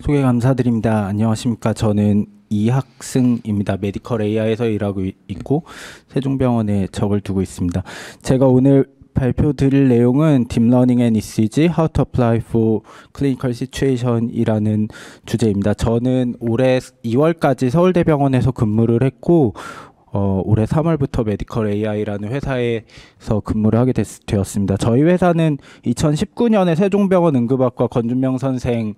소개 감사드립니다. 안녕하십니까. 저는 이학승입니다. 메디컬 AI에서 일하고 있고 세종병원에 적을 두고 있습니다. 제가 오늘 발표 드릴 내용은 딥러닝 앤 이시지 How to Apply for Clinical Situation이라는 주제입니다. 저는 올해 2월까지 서울대병원에서 근무를 했고 어, 올해 3월부터 메디컬 AI라는 회사에서 근무를 하게 됐, 되었습니다. 저희 회사는 2019년에 세종병원 응급학과 권준명 선생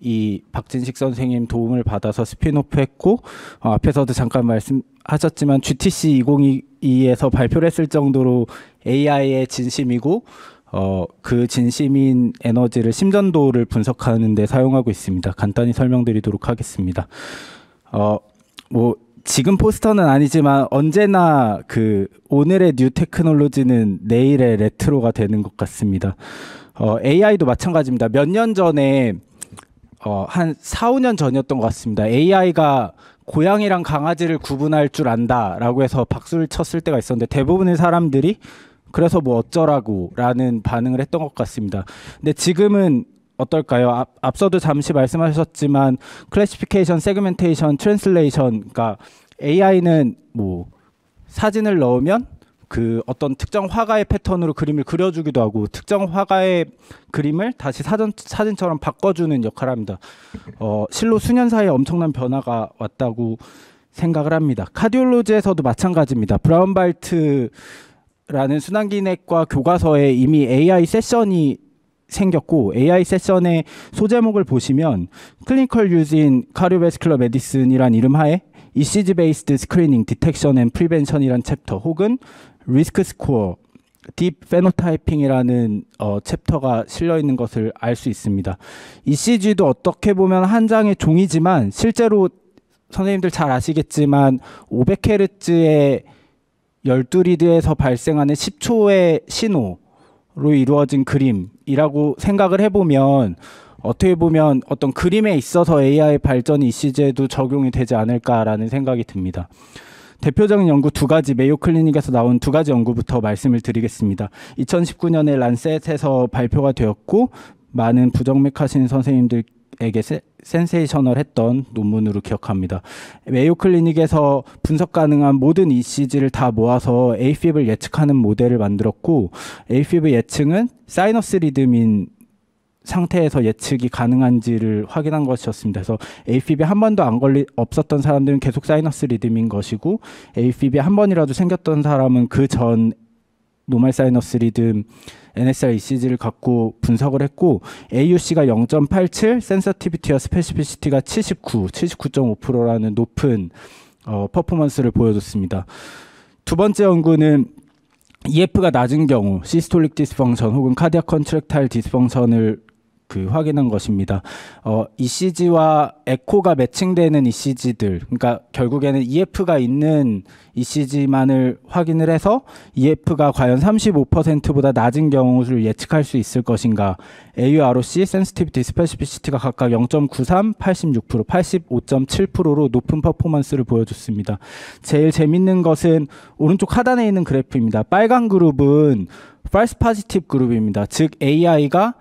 이 박진식 선생님 도움을 받아서 스피노프 했고 어, 앞에서도 잠깐 말씀하셨지만 GTC 2022에서 발표를 했을 정도로 AI의 진심이고 어, 그 진심인 에너지를 심전도를 분석하는 데 사용하고 있습니다. 간단히 설명드리도록 하겠습니다. 어, 뭐 지금 포스터는 아니지만 언제나 그 오늘의 뉴 테크놀로지는 내일의 레트로가 되는 것 같습니다. 어, AI도 마찬가지입니다. 몇 년 전에 어, 한 4, 5년 전이었던 것 같습니다. AI가 고양이랑 강아지를 구분할 줄 안다라고 해서 박수를 쳤을 때가 있었는데 대부분의 사람들이 그래서 뭐 어쩌라고라는 반응을 했던 것 같습니다. 근데 지금은 어떨까요? 앞, 앞서도 잠시 말씀하셨지만 클래시피케이션, 세그멘테이션, 트랜슬레이션 그러니까 AI는 뭐 사진을 넣으면 그 어떤 특정 화가의 패턴으로 그림을 그려주기도 하고 특정 화가의 그림을 다시 사전, 사진처럼 바꿔주는 역할을 합니다. 어, 실로 수년 사이에 엄청난 변화가 왔다고 생각을 합니다. 카디올로지에서도 마찬가지입니다. 브라운발트라는 순환기내과 교과서에 이미 AI 세션이 생겼고 AI 세션의 소제목을 보시면 클리컬 유진 카디오베스큘러 메디슨이란 이름 하에 이시즈 베이스드 스크리닝 디텍션 앤 프리벤션이란 챕터 혹은 리스크 스코어 딥 페노타이핑이라는 어, 챕터가 실려 있는 것을 알 수 있습니다. ECG도 어떻게 보면 한 장의 종이지만 실제로 선생님들 잘 아시겠지만 500Hz의 열두리드에서 발생하는 10초의 신호로 이루어진 그림이라고 생각을 해보면 어떻게 보면 어떤 그림에 있어서 AI 발전이 시제도 적용이 되지 않을까라는 생각이 듭니다. 대표적인 연구 두 가지 메이오 클리닉에서 나온 두 가지 연구부터 말씀을 드리겠습니다. 2019년에 란셋에서 발표가 되었고 많은 부정맥하신 선생님들에게 세, 센세이셔널했던 논문으로 기억합니다. 메이오 클리닉에서 분석 가능한 모든 ECG를 다 모아서 AFib을 예측하는 모델을 만들었고 AFib 예측은 사이너스 리듬인 상태에서 예측이 가능한지를 확인한 것이었습니다. 그래서 AFB에 한 번도 안 걸리 없었던 사람들은 계속 사이너스 리듬인 것이고 AFB에 한 번이라도 생겼던 사람은 그 전 노말 사이너스 리듬 NSR ECG를 갖고 분석을 했고 AUC가 0.87, 센서티비티와 스페시피시티가 79, 79.5%라는 높은 어, 퍼포먼스를 보여줬습니다. 두 번째 연구는 EF가 낮은 경우 시스톨릭 디스펑션 혹은 카디아 컨트랙탈 디스펑션을 그 확인한 것입니다. 어, ECG와 에코가 매칭되는 ECG들, 그러니까 결국에는 EF가 있는 ECG만을 확인을 해서 EF가 과연 35%보다 낮은 경우를 예측할 수 있을 것인가? AUROC, Sensitivity, Specificity가 각각 0.93, 86%, 85.7%로 높은 퍼포먼스를 보여줬습니다. 제일 재밌는 것은 오른쪽 하단에 있는 그래프입니다. 빨간 그룹은 false positive 그룹입니다. 즉 AI가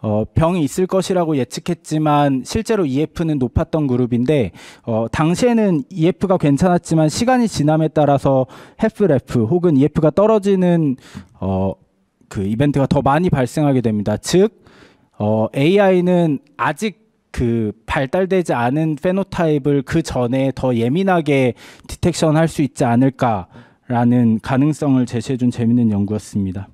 어, 병이 있을 것이라고 예측했지만 실제로 EF는 높았던 그룹인데 어, 당시에는 EF가 괜찮았지만 시간이 지남에 따라서 헤프레프 혹은 EF가 떨어지는 어, 그 이벤트가 더 많이 발생하게 됩니다. 즉 어, AI는 아직 그 발달되지 않은 페노타입을 그 전에 더 예민하게 디텍션 할 수 있지 않을까라는 가능성을 제시해준 재밌는 연구였습니다.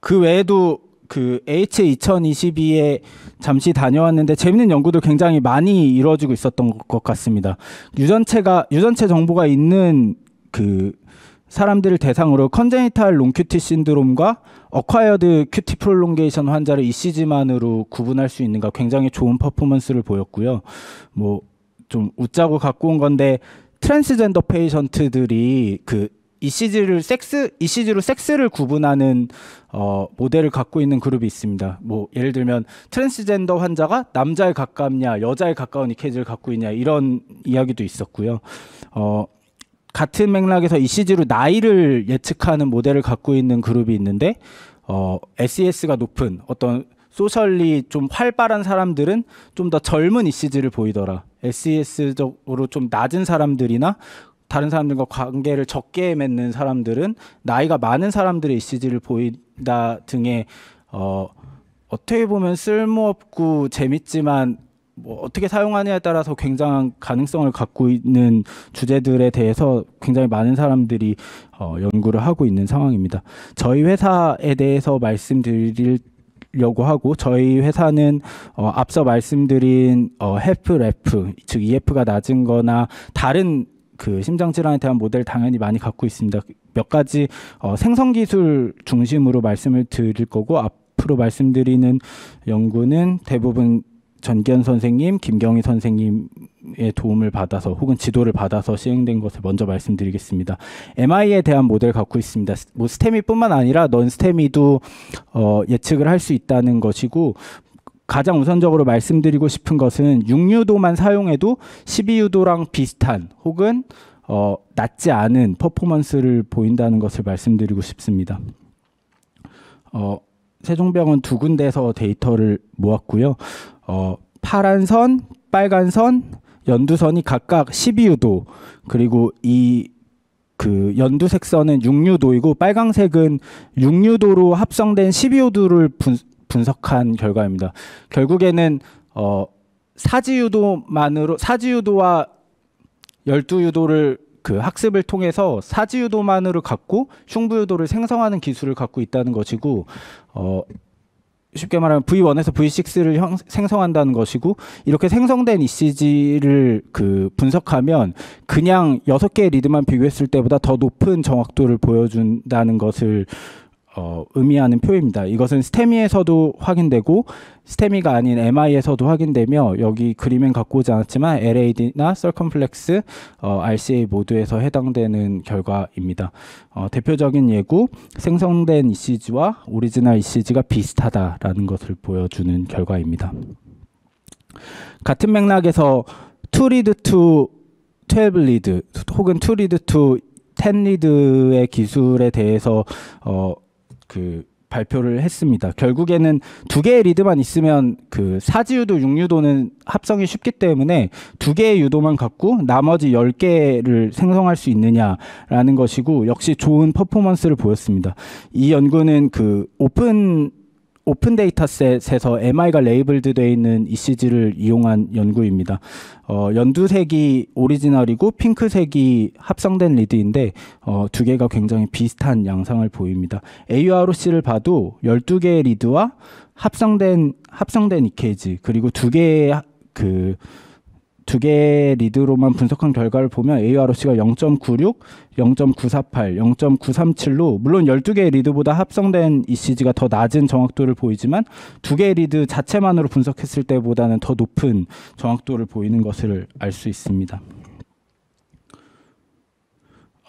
그 외에도 그 H2022에 잠시 다녀왔는데 재밌는 연구도 굉장히 많이 이루어지고 있었던 것 같습니다. 유전체가 유전체 정보가 있는 그 사람들을 대상으로 컨제니탈 롱큐티 신드롬과 어콰이어드 큐티 프롤롱게이션 환자를 e c 지만으로 구분할 수 있는가 굉장히 좋은 퍼포먼스를 보였고요. 뭐 좀 웃자고 갖고 온 건데 트랜스젠더 페이션트들이 그 이시즈를 섹스 이시즈로 섹스를 구분하는 어, 모델을 갖고 있는 그룹이 있습니다. 뭐 예를 들면 트랜스젠더 환자가 남자에 가깝냐, 여자에 가까운 이케즈를 갖고 있냐 이런 이야기도 있었고요. 어, 같은 맥락에서 이시즈로 나이를 예측하는 모델을 갖고 있는 그룹이 있는데 어, SES가 높은 어떤 소셜리 좀 활발한 사람들은 좀 더 젊은 이시즈를 보이더라. SES적으로 좀 낮은 사람들이나 다른 사람들과 관계를 적게 맺는 사람들은 나이가 많은 사람들의 이시지를 보인다 등의 어, 어떻게 보면 쓸모없고 재밌지만 뭐 어떻게 사용하느냐에 따라서 굉장한 가능성을 갖고 있는 주제들에 대해서 굉장히 많은 사람들이 어, 연구를 하고 있는 상황입니다. 저희 회사에 대해서 말씀드릴 려고 하고 저희 회사는 어, 앞서 말씀드린 어, 해프레프 즉 EF가 낮은거나 다른 그 심장 질환에 대한 모델 당연히 많이 갖고 있습니다. 몇 가지 어, 생성 기술 중심으로 말씀을 드릴 거고 앞으로 말씀드리는 연구는 대부분 전기현 선생님, 김경희 선생님의 도움을 받아서 혹은 지도를 받아서 시행된 것을 먼저 말씀드리겠습니다. MI에 대한 모델 갖고 있습니다. 뭐 스테미뿐만 아니라 넌 스테미도 어, 예측을 할 수 있다는 것이고 가장 우선적으로 말씀드리고 싶은 것은 6유도만 사용해도 12유도랑 비슷한 혹은 어, 낮지 않은 퍼포먼스를 보인다는 것을 말씀드리고 싶습니다. 어, 세종병원 두 군데서 데이터를 모았고요. 어, 파란 선, 빨간 선, 연두선이 각각 12유도 그리고 이 그 연두색 선은 6유도이고 빨강색은 6유도로 합성된 12유도를 분, 분석한 결과입니다. 결국에는 어, 사지유도만으로 사지유도와 열두유도를 그 학습을 통해서 사지유도만으로 갖고 흉부유도를 생성하는 기술을 갖고 있다는 것이고 어, 쉽게 말하면 V1에서 V6를 형, 생성한다는 것이고 이렇게 생성된 ECG를 그 분석하면 그냥 여섯 개의 리드만 비교했을 때보다 더 높은 정확도를 보여준다는 것을 어, 의미하는 표입니다. 이것은 스테미에서도 확인되고 스테미가 아닌 MI에서도 확인되며 여기 그림엔 갖고 오지 않았지만 LAD나 썰컴플렉스, 어, RCA 모두에서 해당되는 결과입니다. 어, 대표적인 예고 생성된 ECG와 오리지널 ECG가 비슷하다라는 것을 보여주는 결과입니다. 같은 맥락에서 투리드 투 12리드 혹은 투리드 투 텐리드의 기술에 대해서 어, 그 발표를 했습니다. 결국에는 두 개의 리드만 있으면 그 사지유도 육유도는 합성이 쉽기 때문에 두 개의 유도만 갖고 나머지 열개를 생성할 수 있느냐라는 것이고 역시 좋은 퍼포먼스를 보였습니다. 이 연구는 그 오픈 오픈 데이터셋에서 MI가 레이블드 되어 있는 ECG를 이용한 연구입니다. 어, 연두색이 오리지널이고 핑크색이 합성된 리드인데 어, 두 개가 굉장히 비슷한 양상을 보입니다. AUROC를 봐도 12개의 리드와 합성된 합성된 이케이 그리고 두 개의 그 두개 리드로만 분석한 결과를 보면 AROC가 0.96, 0.948, 0.937로 물론 12개의 리드보다 합성된 ECG가 더 낮은 정확도를 보이지만 두 개의 리드 자체만으로 분석했을 때보다는 더 높은 정확도를 보이는 것을 알 수 있습니다.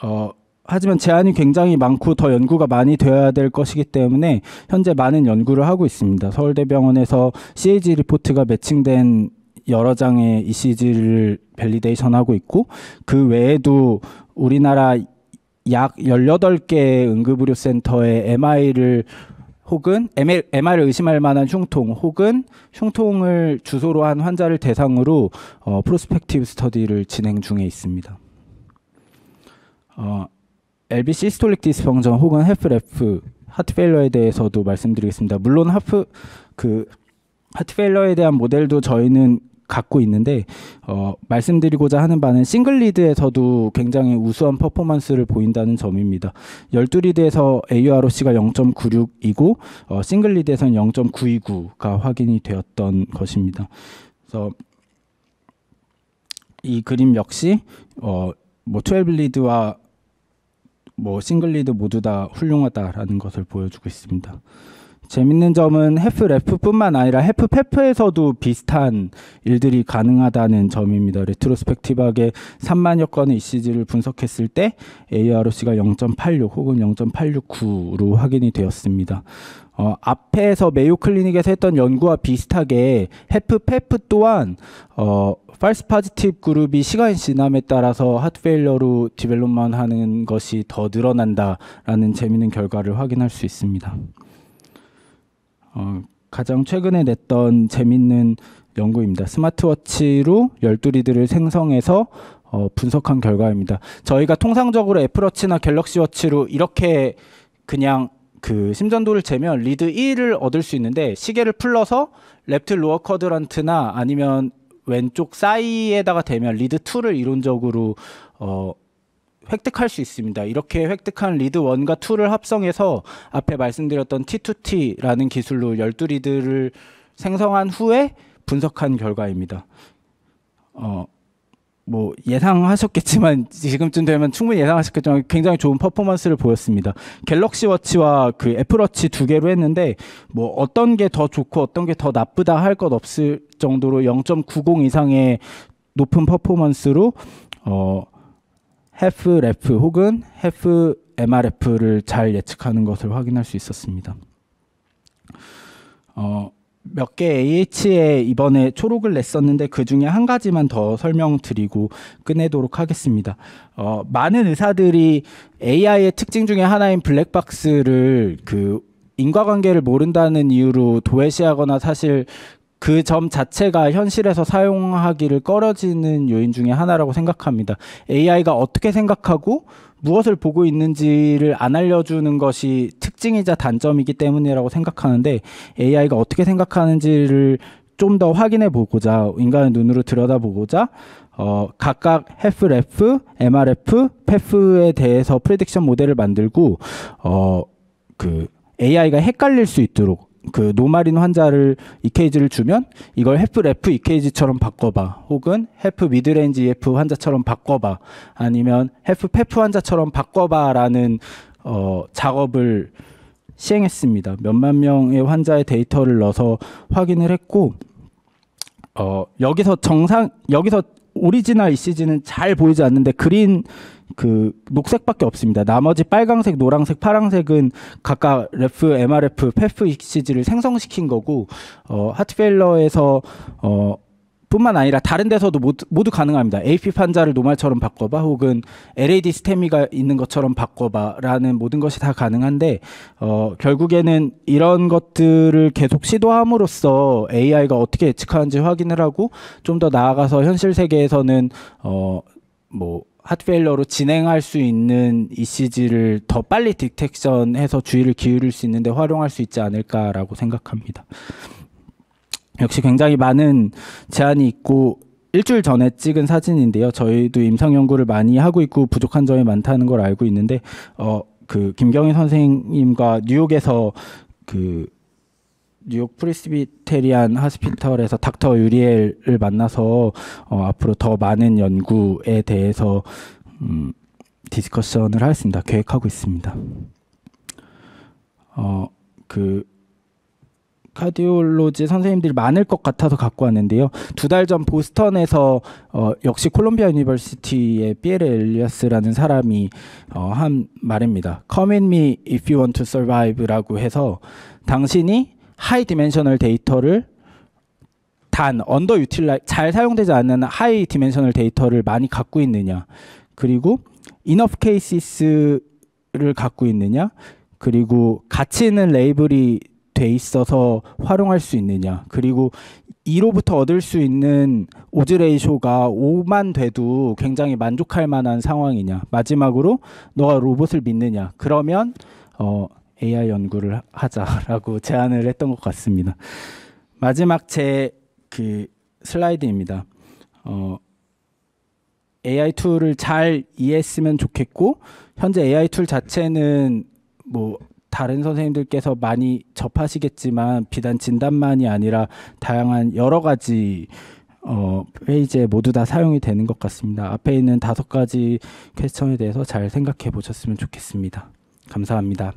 어, 하지만 제한이 굉장히 많고 더 연구가 많이 되어야 될 것이기 때문에 현재 많은 연구를 하고 있습니다. 서울대병원에서 CAG 리포트가 매칭된 여러 장의 ECG를 밸리데이션하고 있고 그 외에도 우리나라 약 18개의 응급의료 센터에 MI를 혹은 MR을 의심할 만한 흉통 혹은 흉통을 주소로 한 환자를 대상으로 어, 프로스펙티브 스터디를 진행 중에 있습니다. 어, LBC 스톨릭 디스펑전 혹은 헤프레프 하트 페일러에 대해서도 말씀드리겠습니다. 물론 하프 그 하트 페일러에 대한 모델도 저희는 갖고 있는데 어, 말씀드리고자 하는 바는 싱글 리드에서도 굉장히 우수한 퍼포먼스를 보인다는 점입니다. 12리드에서 AROC가 0.96이고 어, 싱글 리드에서는 0.929가 확인이 되었던 것입니다. 그래서 이 그림 역시 어, 뭐 12리드와 뭐 싱글 리드 모두 다 훌륭하다라는 것을 보여주고 있습니다. 재밌는 점은 해프레프뿐만 아니라 해프페프에서도 비슷한 일들이 가능하다는 점입니다. 레트로스펙티브하게 3만여 건의 ECG를 분석했을 때 AROC가 0.86 혹은 0.869로 확인이 되었습니다. 어, 앞에서 메요 클리닉에서 했던 연구와 비슷하게 해프페프 또한 어, 팔스 파지티브 그룹이 시간 지남에 따라서 핫페일러로 디벨롭만 하는 것이 더 늘어난다라는 재미있는 결과를 확인할 수 있습니다. 어, 가장 최근에 냈던 재밌는 연구입니다. 스마트워치로 열두리들을 생성해서 어, 분석한 결과입니다. 저희가 통상적으로 애플워치나 갤럭시워치로 이렇게 그냥 그 심전도를 재면 리드 1을 얻을 수 있는데 시계를 풀러서 랩트 로어 쿼드런트나 아니면 왼쪽 사이에다가 대면 리드 2를 이론적으로 어, 획득할 수 있습니다. 이렇게 획득한 리드 1과 2를 합성해서 앞에 말씀드렸던 T2T라는 기술로 12리드를 생성한 후에 분석한 결과입니다. 어, 뭐 예상하셨겠지만 지금쯤 되면 충분히 예상하셨겠지만 굉장히 좋은 퍼포먼스를 보였습니다. 갤럭시 워치와 그 애플 워치 두 개로 했는데 뭐 어떤 게 더 좋고 어떤 게 더 나쁘다 할 것 없을 정도로 0.90 이상의 높은 퍼포먼스로 어 해프 r 프 혹은 해프 m r f 를잘 예측하는 것을 확인할 수 있었습니다. 어, 몇개 AH에 이번에 초록을 냈었는데 그 중에 한 가지만 더 설명드리고 끝내도록 하겠습니다. 어, 많은 의사들이 AI의 특징 중에 하나인 블랙박스를 그 인과관계를 모른다는 이유로 도외시하거나 사실 그점 자체가 현실에서 사용하기를 꺼려지는 요인 중의 하나라고 생각합니다. AI가 어떻게 생각하고 무엇을 보고 있는지를 안 알려주는 것이 특징이자 단점이기 때문이라고 생각하는데 AI가 어떻게 생각하는지를 좀 더 확인해 보고자 인간의 눈으로 들여다보고자 어, 각각 f r f MRF, PEF에 대해서 프레딕션 모델을 만들고 어, 그 AI가 헷갈릴 수 있도록 그노말인 환자를 EKG를 주면 이걸 해프 레프 EKG처럼 바꿔봐 혹은 해프 미드레인지 EF 환자처럼 바꿔봐 아니면 해프 페프 환자처럼 바꿔봐라는 어, 작업을 시행했습니다. 몇만 명의 환자의 데이터를 넣어서 확인을 했고 어, 여기서 정상 여기서 오리지널 ECG는 잘 보이지 않는데 그린 그 녹색밖에 없습니다. 나머지 빨강색, 노랑색, 파랑색은 각각 레프, MRF, 페프 ECG를 생성시킨 거고 어, 하트페일러에서 어, 뿐만 아니라 다른 데서도 모두, 모두 가능합니다. AP 판자를 노말처럼 바꿔봐 혹은 LAD 스테미가 있는 것처럼 바꿔봐라는 모든 것이 다 가능한데 어, 결국에는 이런 것들을 계속 시도함으로써 AI가 어떻게 예측하는지 확인을 하고 좀 더 나아가서 현실 세계에서는 어, 뭐 핫페일러로 진행할 수 있는 ECG를 더 빨리 디텍션해서 주의를 기울일 수 있는데 활용할 수 있지 않을까라고 생각합니다. 역시 굉장히 많은 제한이 있고 일주일 전에 찍은 사진인데요. 저희도 임상 연구를 많이 하고 있고 부족한 점이 많다는 걸 알고 있는데 어 그 김경희 선생님과 뉴욕에서 그 뉴욕 프리스비테리안 하스피털에서 닥터 유리엘을 만나서 어 앞으로 더 많은 연구에 대해서 음 디스커션을 하였습니다. 계획하고 있습니다. 어그 카디올로지 선생님들이 많을 것 같아서 갖고 왔는데요. 두 달 전 보스턴에서 어, 역시 콜롬비아 유니버시티의 피에르 엘리아스라는 사람이 어, 한 말입니다. Come in me if you want to survive라고 해서 당신이 하이 디멘셔널 데이터를 단 언더 유틸라잘 사용되지 않는 하이 디멘셔널 데이터를 많이 갖고 있느냐 그리고 인너프 케이시스를 갖고 있느냐 그리고 가치 있는 레이블이 돼 있어서 활용할 수 있느냐 그리고 2로부터 얻을 수 있는 오즈 레이쇼가 5만 돼도 굉장히 만족할 만한 상황이냐 마지막으로 너가 로봇을 믿느냐 그러면 어, AI 연구를 하자라고 제안을 했던 것 같습니다. 마지막 제그 슬라이드입니다. 어, AI 툴을 잘 이해했으면 좋겠고 현재 AI 툴 자체는 뭐 다른 선생님들께서 많이 접하시겠지만 비단 진단만이 아니라 다양한 여러 가지 어, 페이지에 모두 다 사용이 되는 것 같습니다. 앞에 있는 다섯 가지 퀘스천에 대해서 잘 생각해 보셨으면 좋겠습니다. 감사합니다.